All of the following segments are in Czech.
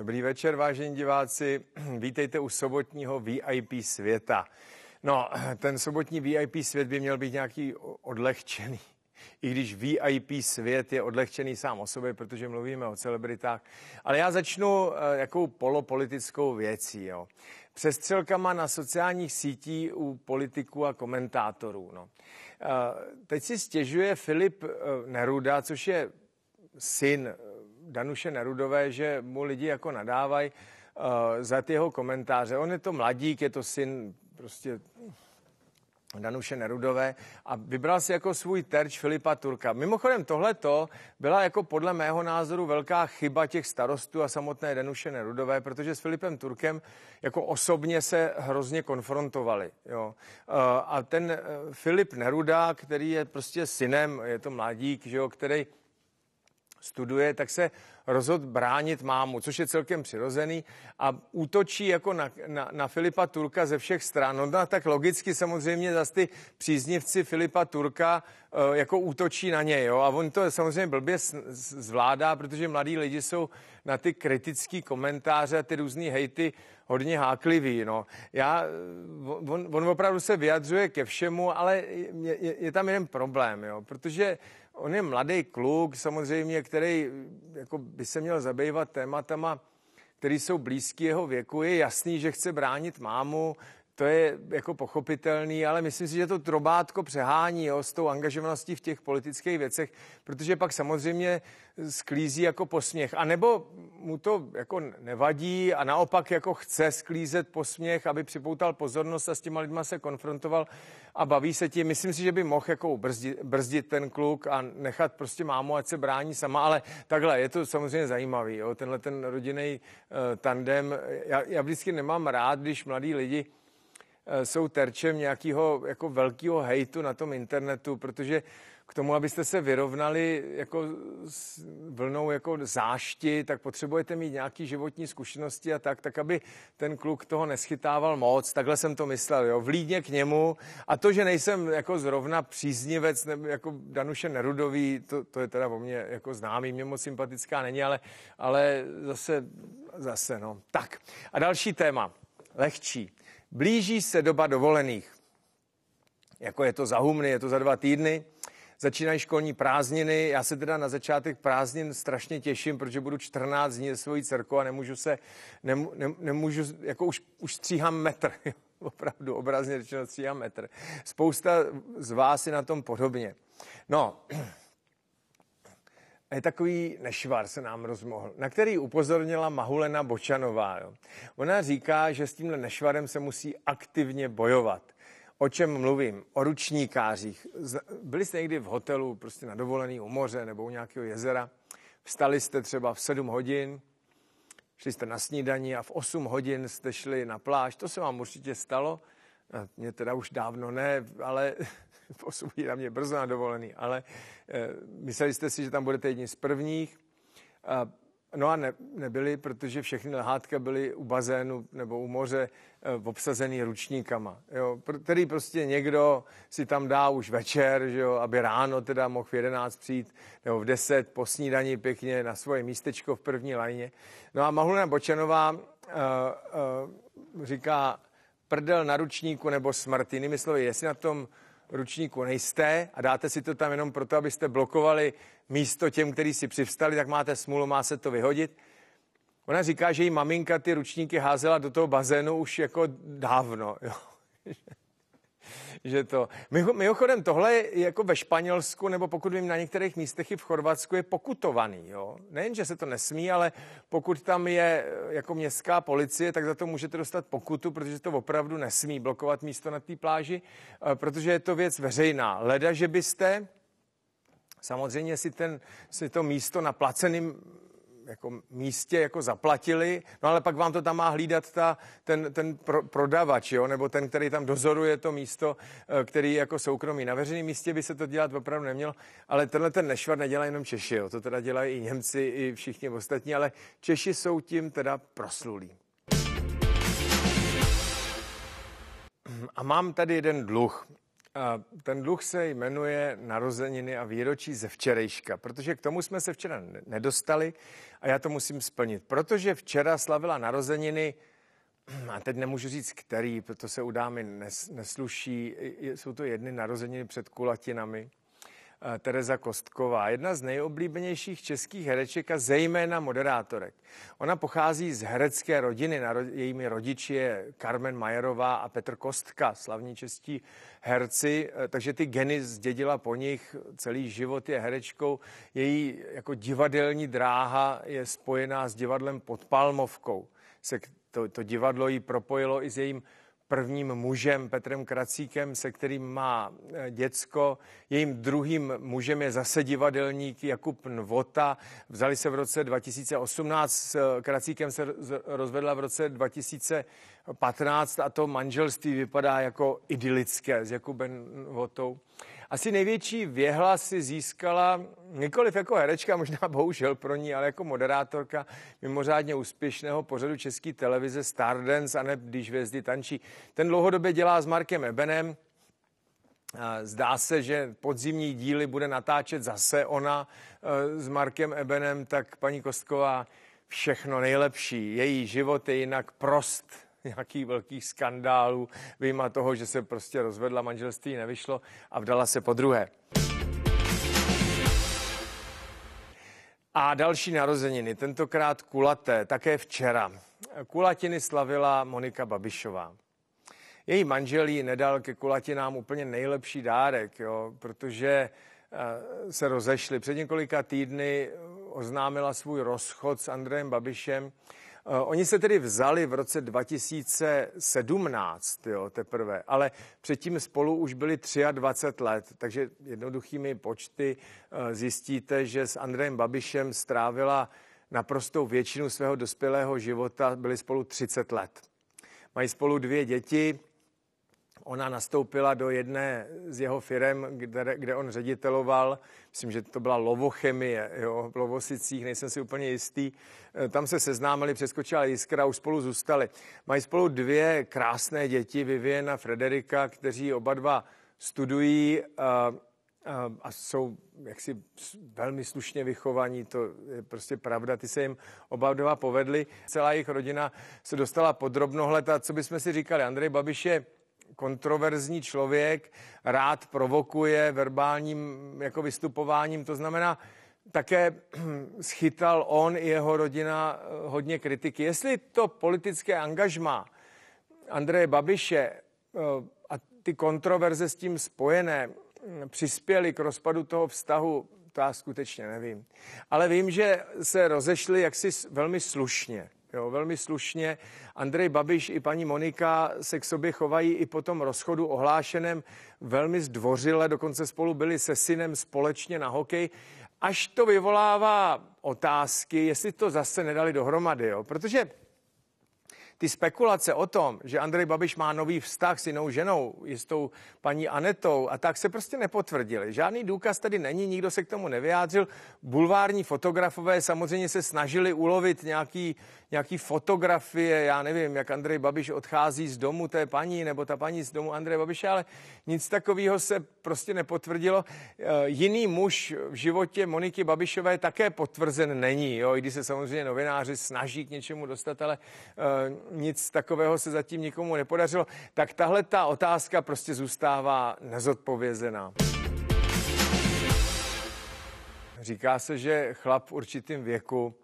Dobrý večer, vážení diváci. Vítejte u sobotního VIP světa. No, ten sobotní VIP svět by měl být nějaký odlehčený. I když VIP svět je odlehčený sám o sobě, protože mluvíme o celebritách. Ale já začnu eh, jakou polopolitickou věcí. Jo. Přestřelkama na sociálních sítí u politiků a komentátorů. No. Eh, teď si stěžuje Filip eh, Neruda, což je syn Danuše Nerudové, že mu lidi jako nadávají uh, za ty jeho komentáře. On je to mladík, je to syn prostě Danuše Nerudové a vybral si jako svůj terč Filipa Turka. Mimochodem tohleto byla jako podle mého názoru velká chyba těch starostů a samotné Danuše Nerudové, protože s Filipem Turkem jako osobně se hrozně konfrontovali. Jo. Eh, a ten eh, Filip Neruda, který je prostě synem, je to mladík, že jo, který studuje, tak se rozhodl bránit mámu, což je celkem přirozený a útočí jako na, na, na Filipa Turka ze všech stran. No, no tak logicky samozřejmě zase ty příznivci Filipa Turka e, jako útočí na něj. Jo? A on to samozřejmě blbě zvládá, protože mladí lidi jsou na ty kritické komentáře a ty různé hejty hodně háklivý. No. Já, eh, on, on opravdu se vyjadřuje ke všemu, ale je, je, je tam jeden problém, jo? protože on je mladý kluk samozřejmě, který eh, jako by se měl zabývat tématama, které jsou blízký jeho věku. Je jasný, že chce bránit mámu, to je jako pochopitelný, ale myslím si, že to Trobátko přehání jo, s tou angažovaností v těch politických věcech, protože pak samozřejmě sklízí jako posměch. A nebo mu to jako nevadí a naopak jako chce sklízet posměch, aby připoutal pozornost a s těma lidma se konfrontoval a baví se tím. Myslím si, že by mohl jako brzdit, brzdit ten kluk a nechat prostě mámu, ať se brání sama, ale takhle je to samozřejmě zajímavý, jo, tenhle ten rodinný uh, tandem. Já, já vždycky nemám rád, když mladí lidi Eh, jsou terčem nějakého jako velkého hejtu na tom internetu, protože k tomu, abyste se vyrovnali jako s vlnou jako zášti, tak potřebujete mít nějaké životní zkušenosti a tak, tak aby ten kluk toho neschytával moc. Takhle jsem to myslel, jo. Vlídně k němu. A to, že nejsem jako zrovna příznivec ne, jako Danuše Nerudový, to, to, je teda o mě jako známý, mě moc sympatická není, ale, ale zase, zase, no. Tak. A další téma. Lehčí. Blíží se doba dovolených. Jako je to za humny, je to za dva týdny. Začínají školní prázdniny. Já se teda na začátek prázdnin strašně těším, protože budu 14 dní ze svojí dcerkou a nemůžu se, nemů, nemůžu, jako už, už stříhám metr. Opravdu obrazně řečeno stříhám metr. Spousta z vás je na tom podobně. No, je takový nešvar se nám rozmohl, na který upozornila Mahulena Bočanová. Jo. Ona říká, že s tímhle nešvarem se musí aktivně bojovat. O čem mluvím? O ručníkářích. Byli jste někdy v hotelu, prostě na dovolený u moře nebo u nějakého jezera. Vstali jste třeba v 7 hodin, šli jste na snídaní a v 8 hodin jste šli na pláž. To se vám určitě stalo mě teda už dávno ne, ale posudí na mě brzo na dovolený, ale eh, mysleli jste si, že tam budete jedni z prvních. no a ne, nebyli, protože všechny lehátka byly u bazénu nebo u moře eh, obsazený ručníkama, jo, který prostě někdo si tam dá už večer, že jo, aby ráno teda mohl v 11 přijít nebo v 10 po snídani pěkně na svoje místečko v první lajně. No a Mahulina Bočanová uh, uh, říká, prdel na ručníku nebo smrt. Jinými slovy, jestli na tom ručníku nejste a dáte si to tam jenom proto, abyste blokovali místo těm, kteří si přivstali, tak máte smůlu, má se to vyhodit. Ona říká, že jí maminka ty ručníky házela do toho bazénu už jako dávno. Jo že to... Mimochodem, tohle je jako ve Španělsku, nebo pokud vím, na některých místech i v Chorvatsku je pokutovaný, jo. Nejen, že se to nesmí, ale pokud tam je eh, jako městská policie, tak za to můžete dostat pokutu, protože to opravdu nesmí blokovat místo na té pláži, eh, protože je to věc veřejná. Leda, že byste Samozřejmě si, ten, si to místo na placeným jako místě jako zaplatili, no ale pak vám to tam má hlídat ta, ten, ten pro, prodavač, jo, nebo ten, který tam dozoruje to místo, eh, který jako soukromý. Na veřejném místě by se to dělat opravdu nemělo, ale tenhle ten nešvar nedělá jenom Češi, jo, to teda dělají i Němci, i všichni ostatní, ale Češi jsou tím teda proslulí. A mám tady jeden dluh. Ten dluh se jmenuje narozeniny a výročí ze včerejška, protože k tomu jsme se včera nedostali a já to musím splnit. Protože včera slavila narozeniny, a teď nemůžu říct který, proto se u dámy nesluší, jsou to jedny narozeniny před kulatinami, Eh, Tereza Kostková, jedna z nejoblíbenějších českých hereček a zejména moderátorek. Ona pochází z herecké rodiny, jejími rodiči je Carmen Majerová a Petr Kostka, slavní čestí herci, eh, takže ty geny zdědila po nich, celý život je herečkou, její jako divadelní dráha je spojená s divadlem pod Palmovkou. Se to, to divadlo ji propojilo i s jejím prvním mužem Petrem Kracíkem, se kterým má eh, děcko. Jejím druhým mužem je zase divadelník Jakub Nvota. Vzali se v roce 2018, s eh, Kracíkem se rozvedla v roce 2015 a to manželství vypadá jako idylické s Jakubem Nvotou asi největší věhla si získala nikoliv jako herečka, možná bohužel pro ní, ale jako moderátorka mimořádně úspěšného pořadu české televize Stardance a ne když hvězdy tančí. Ten dlouhodobě dělá s Markem Ebenem, Zdá se, že podzimní díly bude natáčet zase ona e, s Markem Ebenem, tak paní Kostková, všechno nejlepší. Její život je jinak prost, nějaký velký skandálů, vyjma toho, že se prostě rozvedla, manželství nevyšlo a vdala se po druhé. A další narozeniny, tentokrát kulaté, také včera. Kulatiny slavila Monika Babišová. Její manžel jí nedal ke kulatinám úplně nejlepší dárek, jo, protože eh, se rozešli. Před několika týdny eh, oznámila svůj rozchod s Andrejem Babišem Eh, oni se tedy vzali v roce 2017 jo, teprve, ale předtím spolu už byli 23 let, takže jednoduchými počty eh, zjistíte, že s Andrejem Babišem strávila naprostou většinu svého dospělého života, byli spolu 30 let. Mají spolu dvě děti, ona nastoupila do jedné z jeho firm, kde, kde on řediteloval, myslím, že to byla Lovochemie, jo, v Lovosicích, nejsem si úplně jistý, e, tam se seznámili, přeskočila Jiskra, už spolu zůstali. Mají spolu dvě krásné děti, Vivien a Frederika, kteří oba dva studují a, e, a, e, a jsou jaksi velmi slušně vychovaní, to je prostě pravda, ty se jim oba dva povedli. Celá jejich rodina se dostala pod a co bychom si říkali, Andrej Babiš je kontroverzní člověk, rád provokuje verbálním jako vystupováním, to znamená, také schytal on i jeho rodina eh, hodně kritiky. Jestli to politické angažma Andreje Babiše eh, a ty kontroverze s tím spojené mm, přispěly k rozpadu toho vztahu, to já skutečně nevím. Ale vím, že se rozešli jaksi velmi slušně. Jo, velmi slušně. Andrej Babiš i paní Monika se k sobě chovají i po tom rozchodu ohlášeném velmi zdvořile, dokonce spolu byli se synem společně na hokej. Až to vyvolává otázky, jestli to zase nedali dohromady, jo? protože ty spekulace o tom, že Andrej Babiš má nový vztah s jinou ženou, jistou paní Anetou a tak se prostě nepotvrdily. Žádný důkaz tady není, nikdo se k tomu nevyjádřil. Bulvární fotografové samozřejmě se snažili ulovit nějaký, nějaký fotografie, já nevím, jak Andrej Babiš odchází z domu té paní nebo ta paní z domu Andreje Babiše, ale nic takového se prostě nepotvrdilo. E, jiný muž v životě Moniky Babišové také potvrzen není, jo, i když se samozřejmě novináři snaží k něčemu dostat, ale e, nic takového se zatím nikomu nepodařilo, tak tahle ta otázka prostě zůstává nezodpovězená. Říká se, že chlap v určitém věku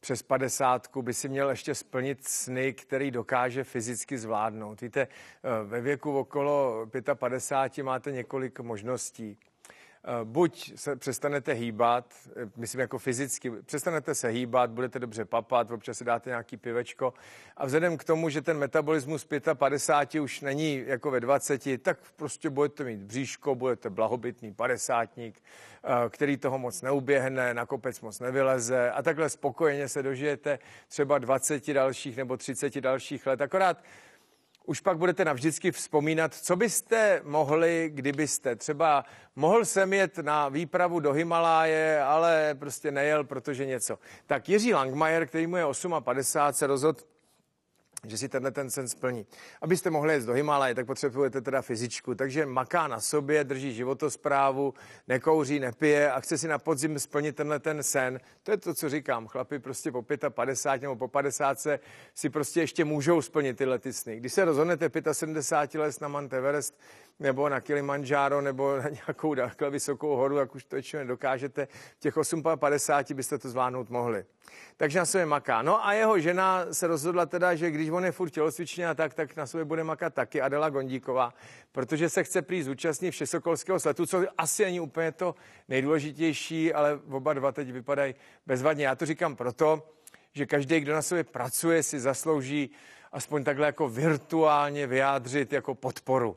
přes padesátku by si měl ještě splnit sny, který dokáže fyzicky zvládnout. Víte, eh, ve věku okolo 55 máte několik možností. Eh, buď se přestanete hýbat, eh, myslím jako fyzicky, přestanete se hýbat, budete dobře papat, občas si dáte nějaký pivečko a vzhledem k tomu, že ten metabolismus 55 už není jako ve 20, tak prostě budete mít bříško, budete blahobytný padesátník, eh, který toho moc neuběhne, na kopec moc nevyleze a takhle spokojeně se dožijete třeba 20 dalších nebo 30 dalších let. Akorát už pak budete navždycky vzpomínat, co byste mohli, kdybyste. Třeba mohl jsem jet na výpravu do Himaláje, ale prostě nejel, protože něco. Tak Jiří Langmajer, který mu je 58, se rozhodl že si tenhle ten sen splní. Abyste mohli jít do Himalaje, tak potřebujete teda fyzičku. Takže maká na sobě, drží životosprávu, nekouří, nepije a chce si na podzim splnit tenhle ten sen. To je to, co říkám. Chlapi prostě po 55 nebo po 50 si prostě ještě můžou splnit tyhle ty sny. Když se rozhodnete 75 let na Mount Everest nebo na Kilimanjaro nebo na nějakou takhle vysokou horu, jak už to ještě nedokážete, v těch 8,50 byste to zvládnout mohli takže na sobě maká. No a jeho žena se rozhodla teda, že když on je furt tělocvičně a tak, tak na sobě bude makat taky Adela Gondíková, protože se chce prý zúčastnit všesokolského sletu, co asi není úplně to nejdůležitější, ale oba dva teď vypadají bezvadně. Já to říkám proto, že každý, kdo na sobě pracuje, si zaslouží aspoň takhle jako virtuálně vyjádřit jako podporu.